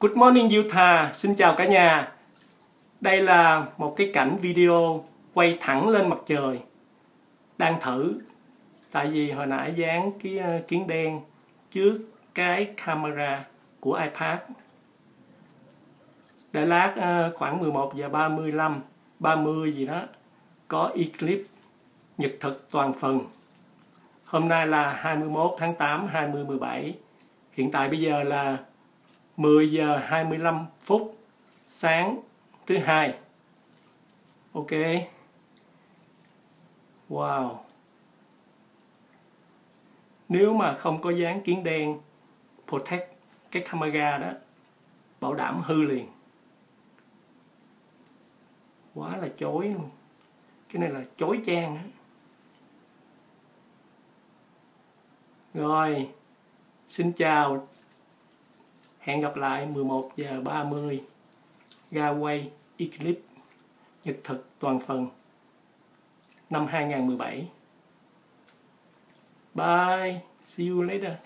Good morning Utah, xin chào cả nhà. Đây là một cái cảnh video quay thẳng lên mặt trời. Đang thử, tại vì hồi nãy dán cái ờ, kiến đen trước cái camera của iPad. Để lát ờ, khoảng 11 giờ 35, 30 gì đó, có eclipse nhật thực toàn phần. Hôm nay là 21 tháng 8, 2017. Hiện tại bây giờ là 10 giờ 25 phút sáng thứ hai. Ok. Wow. Nếu mà không có dán kiến đen protect cái camera đó bảo đảm hư liền. Quá là chối luôn. Cái này là chối trang đó. Rồi, xin chào Hẹn gặp lại 11 giờ 30 ga quay Eclipse Nhật thực toàn phần năm 2017. Bye, see you later.